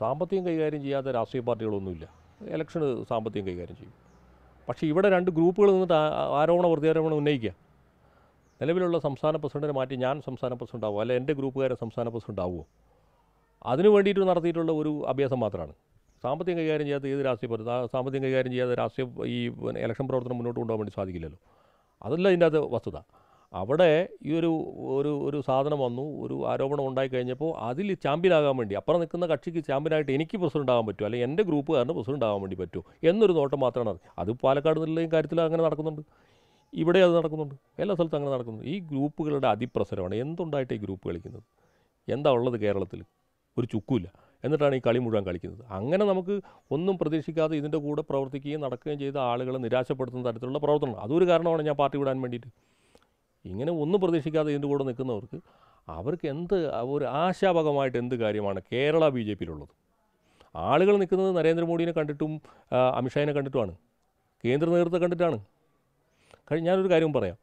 സാമ്പത്തികം കൈകാര്യം ചെയ്യാത്ത രാഷ്ട്രീയ പാർട്ടികളൊന്നുമില്ല ഇലക്ഷന് സാമ്പത്തികം കൈകാര്യം ചെയ്യും പക്ഷേ ഇവിടെ രണ്ട് ഗ്രൂപ്പുകൾ നിന്നിട്ട് ആരോപണ പ്രത്യാരോപണം ഉന്നയിക്കുക നിലവിലുള്ള സംസ്ഥാന പ്രസിഡന്റിനെ മാറ്റി ഞാൻ സംസ്ഥാന പ്രസിഡന്റ് ആവുമോ അല്ലെങ്കിൽ എൻ്റെ ഗ്രൂപ്പുകാരെ സംസ്ഥാന പ്രസിഡന്റ് ആവുമോ അതിനു വേണ്ടിയിട്ട് നടത്തിയിട്ടുള്ള ഒരു അഭ്യാസം മാത്രമാണ് സാമ്പത്തികം കൈകാര്യം ചെയ്യാത്ത ഏത് രാഷ്ട്രീയ പാർട്ടി സാമ്പത്തികം കൈകാര്യം ചെയ്യാത്ത രാഷ്ട്രീയ ഈ ഇലക്ഷൻ പ്രവർത്തനം മുന്നോട്ട് കൊണ്ടുപോകാൻ വേണ്ടി സാധിക്കില്ലല്ലോ അതല്ല ഇതിൻ്റെ അത് വസ്തുത അവിടെ ഈ ഒരു ഒരു ഒരു സാധനം വന്നു ഒരു ആരോപണം ഉണ്ടായി കഴിഞ്ഞപ്പോൾ അതിൽ ചാമ്പ്യനാകാൻ വേണ്ടി അപ്പുറം നിൽക്കുന്ന കക്ഷിക്ക് ചാമ്പ്യനായിട്ട് എനിക്ക് പ്രസിഡന്റ് ആകാൻ പറ്റും അല്ലെങ്കിൽ എൻ്റെ ഗ്രൂപ്പുകാരന് പ്രസിഡന്റ് ആകാൻ വേണ്ടി പറ്റും എന്നൊരു നോട്ടം മാത്രമാണ് അത് പാലക്കാട് നിന്നുള്ള കാര്യത്തിൽ അങ്ങനെ നടക്കുന്നുണ്ട് ഇവിടെ അത് നടക്കുന്നുണ്ട് എല്ലാ സ്ഥലത്തും അങ്ങനെ നടക്കുന്നുണ്ട് ഈ ഗ്രൂപ്പുകളുടെ അതിപ്രസരമാണ് എന്തുണ്ടായിട്ട് ഈ ഗ്രൂപ്പ് കളിക്കുന്നത് എന്താ ഉള്ളത് കേരളത്തിൽ ഒരു ചുക്കുമില്ല എന്നിട്ടാണ് ഈ കളി മുഴുവൻ കളിക്കുന്നത് അങ്ങനെ നമുക്ക് ഒന്നും പ്രതീക്ഷിക്കാതെ ഇതിൻ്റെ കൂടെ പ്രവർത്തിക്കുകയും നടക്കുകയും ചെയ്ത ആളുകളെ നിരാശപ്പെടുത്തുന്ന തരത്തിലുള്ള പ്രവർത്തനം അതൊരു കാരണമാണ് ഞാൻ പാർട്ടി വിടാൻ വേണ്ടിയിട്ട് ഇങ്ങനെ ഒന്നും പ്രതീക്ഷിക്കാതെ ഇതിൻ്റെ കൂടെ നിൽക്കുന്നവർക്ക് അവർക്ക് എന്ത് ഒരു ആശാപകമായിട്ട് എന്ത് കാര്യമാണ് കേരള ബി ജെ പിയിലുള്ളത് ആളുകൾ നിൽക്കുന്നത് നരേന്ദ്രമോദിനെ കണ്ടിട്ടും അമിത്ഷായിനെ കണ്ടിട്ടുമാണ് കേന്ദ്ര നേതൃത്വം കണ്ടിട്ടാണ് കഴിഞ്ഞ ഞാനൊരു കാര്യം പറയാം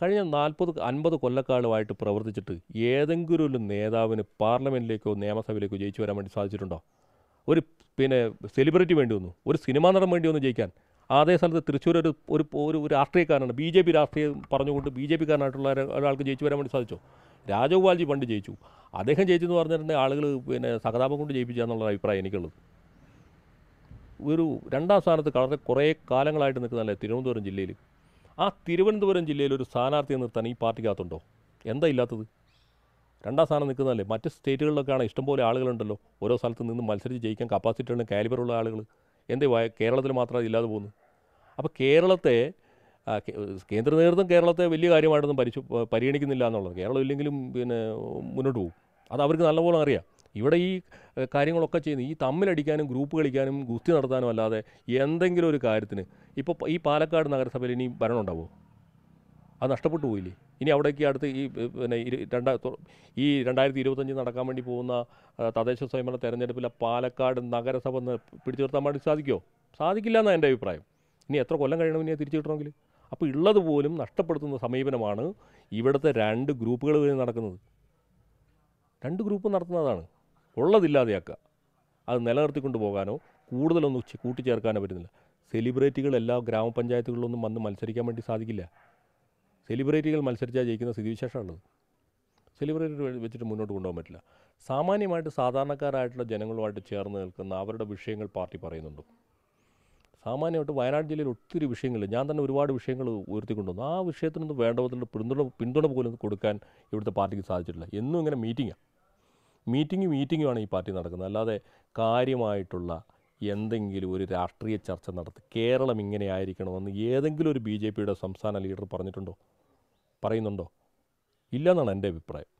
കഴിഞ്ഞ നാൽപ്പത് അൻപത് കൊല്ലക്കാലമായിട്ട് പ്രവർത്തിച്ചിട്ട് ഏതെങ്കിലും ഒരു നേതാവിന് പാർലമെൻറ്റിലേക്കോ നിയമസഭയിലേക്കോ ജയിച്ചു വരാൻ വേണ്ടി സാധിച്ചിട്ടുണ്ടോ ഒരു പിന്നെ സെലിബ്രിറ്റി വേണ്ടി വന്നു ഒരു സിനിമാ നടൻ വേണ്ടി വന്നു ജയിക്കാൻ അതേ സ്ഥലത്ത് തൃശ്ശൂർ ഒരു ഒരു ഒരു രാഷ്ട്രീയക്കാരനാണ് ബി ജെ പി രാഷ്ട്രീയം പറഞ്ഞുകൊണ്ട് ബി ജെ പിക്കാരനായിട്ടുള്ള ഒരാൾക്ക് ജയിച്ചു വരാൻ വേണ്ടി സാധിച്ചോ രാജഗോപാൽജി പണ്ട് ജയിച്ചു അദ്ദേഹം ജയിച്ചെന്ന് പറഞ്ഞിട്ടുണ്ടെങ്കിൽ ആളുകൾ പിന്നെ സഹതാപം കൊണ്ട് ജയിപ്പിക്കുക എന്നുള്ള അഭിപ്രായം എനിക്കുള്ളത് ഒരു രണ്ടാം സ്ഥാനത്ത് വളരെ കുറേ കാലങ്ങളായിട്ട് നിൽക്കുന്നതല്ലേ തിരുവനന്തപുരം ജില്ലയിൽ ആ തിരുവനന്തപുരം ജില്ലയിൽ ഒരു സ്ഥാനാർത്ഥിയെ നിർത്താൻ ഈ പാർട്ടിക്കകത്തുണ്ടോ എന്താ ഇല്ലാത്തത് രണ്ടാം സ്ഥാനം നിൽക്കുന്നതല്ലേ മറ്റ് സ്റ്റേറ്റുകളിലൊക്കെയാണ് ഇഷ്ടംപോലെ ആളുകളുണ്ടല്ലോ ഓരോ സ്ഥലത്ത് നിന്ന് മത്സരിച്ച് ജയിക്കാൻ കപ്പാസിറ്റി ഉള്ള കാലിബറുള്ള ആളുകൾ എന്തേ കേരളത്തിൽ മാത്രം ഇല്ലാതെ പോകുന്നു അപ്പോൾ കേരളത്തെ കേന്ദ്ര നേതൃത്വം കേരളത്തെ വലിയ കാര്യമായിട്ടൊന്നും പരിശു പരിഗണിക്കുന്നില്ല എന്നുള്ളത് കേരളം ഇല്ലെങ്കിലും പിന്നെ മുന്നോട്ട് പോകും അത് അവർക്ക് നല്ലപോലെ അറിയാം ഇവിടെ ഈ കാര്യങ്ങളൊക്കെ ചെയ്യുന്ന ഈ തമ്മിലടിക്കാനും ഗ്രൂപ്പ് കളിക്കാനും ഗുസ്തി നടത്താനും അല്ലാതെ എന്തെങ്കിലും ഒരു കാര്യത്തിന് ഇപ്പോൾ ഈ പാലക്കാട് നഗരസഭയിൽ ഇനി ഭരണം ഉണ്ടാവുമോ അത് നഷ്ടപ്പെട്ടു പോയില്ലേ ഇനി അവിടേക്ക് അടുത്ത് ഈ പിന്നെ രണ്ടാ ഈ രണ്ടായിരത്തി ഇരുപത്തഞ്ച് നടക്കാൻ വേണ്ടി പോകുന്ന തദ്ദേശ സ്വയംഭരണ തെരഞ്ഞെടുപ്പിലെ പാലക്കാട് നഗരസഭ പിടിച്ചു നിർത്താൻ വേണ്ടി സാധിക്കുമോ സാധിക്കില്ല എന്നാണ് എൻ്റെ അഭിപ്രായം ഇനി എത്ര കൊല്ലം കഴിയണമെന്ന് ഇനി തിരിച്ചു കിട്ടണമെങ്കിൽ അപ്പോൾ ഉള്ളത് പോലും നഷ്ടപ്പെടുത്തുന്ന സമീപനമാണ് ഇവിടുത്തെ രണ്ട് ഗ്രൂപ്പുകൾ വഴി നടക്കുന്നത് രണ്ട് ഗ്രൂപ്പ് നടത്തുന്നതാണ് ഉള്ളതില്ലാതെയാക്കുക അത് നിലനിർത്തിക്കൊണ്ട് പോകാനോ കൂടുതലൊന്നും കൂട്ടിച്ചേർക്കാനോ പറ്റുന്നില്ല സെലിബ്രിറ്റികൾ എല്ലാ ഗ്രാമപഞ്ചായത്തുകളിലൊന്നും വന്ന് മത്സരിക്കാൻ വേണ്ടി സാധിക്കില്ല സെലിബ്രിറ്റികൾ മത്സരിച്ചാൽ ജയിക്കുന്ന സ്ഥിതിവിശേഷമാണത് സെലിബ്രിറ്റി വെച്ചിട്ട് മുന്നോട്ട് കൊണ്ടുപോകാൻ പറ്റില്ല സാമാന്യമായിട്ട് സാധാരണക്കാരായിട്ടുള്ള ജനങ്ങളുമായിട്ട് ചേർന്ന് നിൽക്കുന്ന അവരുടെ വിഷയങ്ങൾ പാർട്ടി പറയുന്നുണ്ട് സാമാന്യമായിട്ട് വയനാട് ജില്ലയിൽ ഒത്തിരി വിഷയങ്ങൾ ഞാൻ തന്നെ ഒരുപാട് വിഷയങ്ങൾ ഉയർത്തിക്കൊണ്ടുവന്നു ആ വിഷയത്തിനൊന്നും വേണ്ടവിധത്തിലുള്ള പിന്തുണ പിന്തുണ പോലും കൊടുക്കാൻ ഇവിടുത്തെ പാർട്ടിക്ക് സാധിച്ചിട്ടില്ല എന്നും ഇങ്ങനെ മീറ്റിങ്ങാണ് മീറ്റിംഗ് മീറ്റിങ്ങുമാണ് ഈ പാർട്ടി നടക്കുന്നത് അല്ലാതെ കാര്യമായിട്ടുള്ള എന്തെങ്കിലും ഒരു രാഷ്ട്രീയ ചർച്ച നടത്തി കേരളം ഇങ്ങനെ ആയിരിക്കണമെന്ന് ഏതെങ്കിലും ഒരു ബി ജെ പിയുടെ സംസ്ഥാന ലീഡർ പറഞ്ഞിട്ടുണ്ടോ പറയുന്നുണ്ടോ ഇല്ലെന്നാണ് എൻ്റെ അഭിപ്രായം